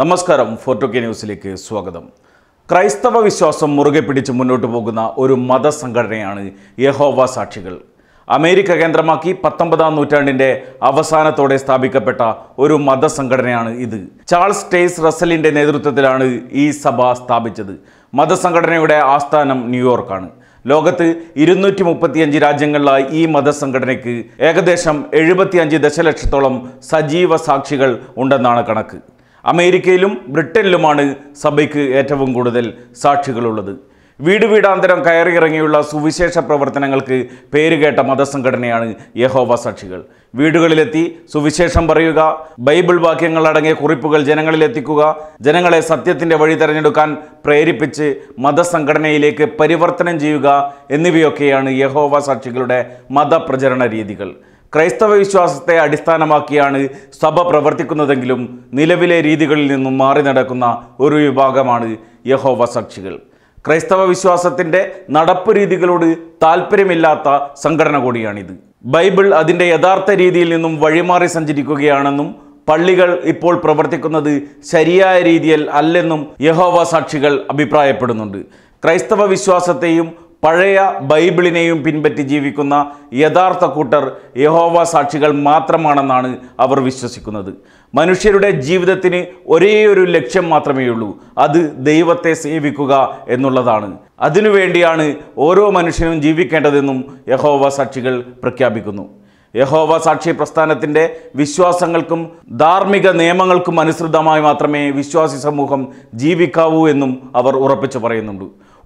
നമസ്കാരം ഫോർട്ടോ കെ ന്യൂസിലേക്ക് സ്വാഗതം ക്രൈസ്തവ വിശ്വാസം മുറുകെ പിടിച്ച് മുന്നോട്ട് പോകുന്ന ഒരു മതസംഘടനയാണ് യഹോവ സാക്ഷികൾ അമേരിക്ക കേന്ദ്രമാക്കി പത്തൊമ്പതാം നൂറ്റാണ്ടിൻ്റെ അവസാനത്തോടെ സ്ഥാപിക്കപ്പെട്ട ഒരു മതസംഘടനയാണ് ഇത് ചാൾസ് ടേസ് റസലിൻ്റെ നേതൃത്വത്തിലാണ് ഈ സഭ സ്ഥാപിച്ചത് മതസംഘടനയുടെ ആസ്ഥാനം ന്യൂയോർക്കാണ് ലോകത്ത് ഇരുന്നൂറ്റി മുപ്പത്തിയഞ്ച് രാജ്യങ്ങളിലായി ഈ മതസംഘടനയ്ക്ക് ഏകദേശം എഴുപത്തിയഞ്ച് ദശലക്ഷത്തോളം സജീവ സാക്ഷികൾ ഉണ്ടെന്നാണ് കണക്ക് അമേരിക്കയിലും ബ്രിട്ടനിലുമാണ് സഭയ്ക്ക് ഏറ്റവും കൂടുതൽ സാക്ഷികളുള്ളത് വീട് വീടാന്തരം കയറിയിറങ്ങിയുള്ള സുവിശേഷ പ്രവർത്തനങ്ങൾക്ക് പേരുകേട്ട മതസംഘടനയാണ് യഹോവ സാക്ഷികൾ വീടുകളിലെത്തി സുവിശേഷം പറയുക ബൈബിൾ വാക്യങ്ങൾ അടങ്ങിയ കുറിപ്പുകൾ ജനങ്ങളിലെത്തിക്കുക ജനങ്ങളെ സത്യത്തിൻ്റെ വഴി തിരഞ്ഞെടുക്കാൻ പ്രേരിപ്പിച്ച് മതസംഘടനയിലേക്ക് പരിവർത്തനം ചെയ്യുക എന്നിവയൊക്കെയാണ് യഹോവ സാക്ഷികളുടെ മതപ്രചരണ രീതികൾ ക്രൈസ്തവ വിശ്വാസത്തെ അടിസ്ഥാനമാക്കിയാണ് സഭ പ്രവർത്തിക്കുന്നതെങ്കിലും നിലവിലെ രീതികളിൽ നിന്നും മാറി നടക്കുന്ന ഒരു വിഭാഗമാണ് യഹോവ സാക്ഷികൾ ക്രൈസ്തവ വിശ്വാസത്തിൻ്റെ നടപ്പ് രീതികളോട് താല്പര്യമില്ലാത്ത സംഘടന കൂടിയാണിത് ബൈബിൾ അതിൻ്റെ യഥാർത്ഥ രീതിയിൽ നിന്നും വഴിമാറി സഞ്ചരിക്കുകയാണെന്നും പള്ളികൾ ഇപ്പോൾ പ്രവർത്തിക്കുന്നത് ശരിയായ രീതിയിൽ അല്ലെന്നും യഹോവ സാക്ഷികൾ അഭിപ്രായപ്പെടുന്നുണ്ട് ക്രൈസ്തവ വിശ്വാസത്തെയും പഴയ ബൈബിളിനെയും പിൻപറ്റി ജീവിക്കുന്ന യഥാർത്ഥ കൂട്ടർ യഹോവ സാക്ഷികൾ മാത്രമാണെന്നാണ് അവർ വിശ്വസിക്കുന്നത് മനുഷ്യരുടെ ജീവിതത്തിന് ഒരേ ഒരു ലക്ഷ്യം മാത്രമേ ഉള്ളൂ അത് ദൈവത്തെ സേവിക്കുക എന്നുള്ളതാണ് അതിനുവേണ്ടിയാണ് ഓരോ മനുഷ്യനും ജീവിക്കേണ്ടതെന്നും യഹോവ സാക്ഷികൾ പ്രഖ്യാപിക്കുന്നു യഹോവ സാക്ഷി പ്രസ്ഥാനത്തിൻ്റെ വിശ്വാസങ്ങൾക്കും ധാർമ്മിക നിയമങ്ങൾക്കും അനുസൃതമായി മാത്രമേ വിശ്വാസി സമൂഹം ജീവിക്കാവൂ എന്നും അവർ ഉറപ്പിച്ചു പറയുന്നുണ്ട്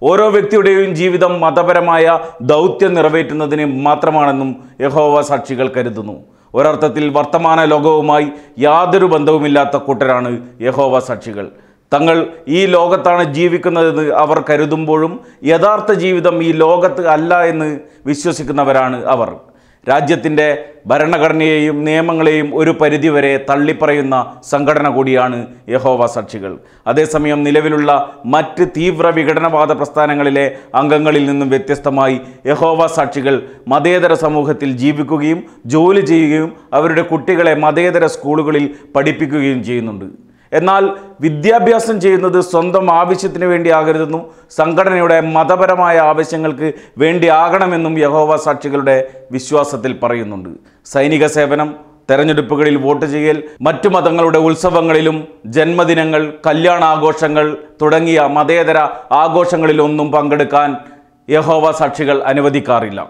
ഓരോ വ്യക്തിയുടെയും ജീവിതം മതപരമായ ദൗത്യം നിറവേറ്റുന്നതിന് മാത്രമാണെന്നും യഹോവ സാക്ഷികൾ കരുതുന്നു ഒരർത്ഥത്തിൽ വർത്തമാന ലോകവുമായി യാതൊരു ബന്ധവുമില്ലാത്ത കൂട്ടരാണ് യഹോവ സാക്ഷികൾ തങ്ങൾ ഈ ലോകത്താണ് ജീവിക്കുന്നതെന്ന് അവർ കരുതുമ്പോഴും യഥാർത്ഥ ജീവിതം ഈ ലോകത്ത് അല്ല എന്ന് വിശ്വസിക്കുന്നവരാണ് അവർ രാജ്യത്തിൻ്റെ ഭരണഘടനയെയും നിയമങ്ങളെയും ഒരു പരിധിവരെ തള്ളിപ്പറയുന്ന സംഘടന കൂടിയാണ് യഹോവ സാക്ഷികൾ അതേസമയം നിലവിലുള്ള മറ്റ് തീവ്ര വിഘടനവാദ പ്രസ്ഥാനങ്ങളിലെ അംഗങ്ങളിൽ നിന്നും വ്യത്യസ്തമായി യഹോവ സാക്ഷികൾ മതേതര സമൂഹത്തിൽ ജീവിക്കുകയും ജോലി ചെയ്യുകയും അവരുടെ കുട്ടികളെ മതേതര സ്കൂളുകളിൽ പഠിപ്പിക്കുകയും ചെയ്യുന്നുണ്ട് എന്നാൽ വിദ്യാഭ്യാസം ചെയ്യുന്നത് സ്വന്തം ആവശ്യത്തിന് വേണ്ടിയാകരുതെന്നും സംഘടനയുടെ മതപരമായ ആവശ്യങ്ങൾക്ക് വേണ്ടി ആകണമെന്നും യഹോവ സാക്ഷികളുടെ വിശ്വാസത്തിൽ പറയുന്നുണ്ട് സൈനിക സേവനം തെരഞ്ഞെടുപ്പുകളിൽ വോട്ട് ചെയ്യൽ മറ്റു മതങ്ങളുടെ ഉത്സവങ്ങളിലും ജന്മദിനങ്ങൾ കല്യാണാഘോഷങ്ങൾ തുടങ്ങിയ മതേതര ആഘോഷങ്ങളിലൊന്നും പങ്കെടുക്കാൻ യഹോവ സാക്ഷികൾ അനുവദിക്കാറില്ല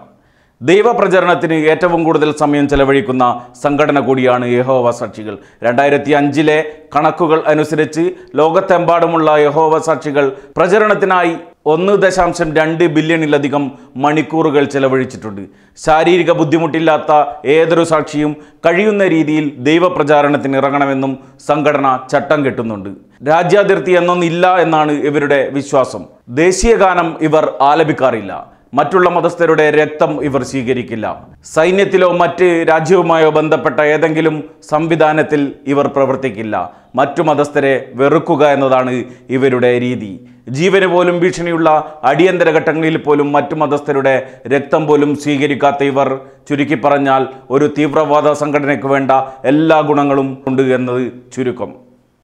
ദൈവപ്രചരണത്തിന് ഏറ്റവും കൂടുതൽ സമയം ചെലവഴിക്കുന്ന സംഘടന കൂടിയാണ് യഹോവ സാക്ഷികൾ രണ്ടായിരത്തി അഞ്ചിലെ കണക്കുകൾ അനുസരിച്ച് ലോകത്തെമ്പാടുമുള്ള യഹോവ സാക്ഷികൾ പ്രചരണത്തിനായി ഒന്ന് ദശാംശം രണ്ട് ബില്യണിലധികം മണിക്കൂറുകൾ ചെലവഴിച്ചിട്ടുണ്ട് ശാരീരിക ബുദ്ധിമുട്ടില്ലാത്ത ഏതൊരു സാക്ഷിയും കഴിയുന്ന രീതിയിൽ ദൈവപ്രചാരണത്തിന് ഇറങ്ങണമെന്നും സംഘടന ചട്ടം കെട്ടുന്നുണ്ട് രാജ്യാതിർത്തി എന്നൊന്നില്ല എന്നാണ് ഇവരുടെ വിശ്വാസം ദേശീയ ഗാനം ഇവർ ആലപിക്കാറില്ല മറ്റുള്ള മതസ്ഥരുടെ രക്തം ഇവർ സ്വീകരിക്കില്ല സൈന്യത്തിലോ മറ്റ് രാജ്യവുമായോ ബന്ധപ്പെട്ട ഏതെങ്കിലും സംവിധാനത്തിൽ ഇവർ പ്രവർത്തിക്കില്ല മറ്റു മതസ്ഥരെ വെറുക്കുക എന്നതാണ് ഇവരുടെ രീതി ജീവന് പോലും ഭീഷണിയുള്ള അടിയന്തര ഘട്ടങ്ങളിൽ പോലും മറ്റു മതസ്ഥരുടെ രക്തം പോലും സ്വീകരിക്കാത്ത ഇവർ ചുരുക്കി പറഞ്ഞാൽ ഒരു തീവ്രവാദ സംഘടനയ്ക്ക് വേണ്ട എല്ലാ ഗുണങ്ങളും ഉണ്ട് എന്നത് ചുരുക്കം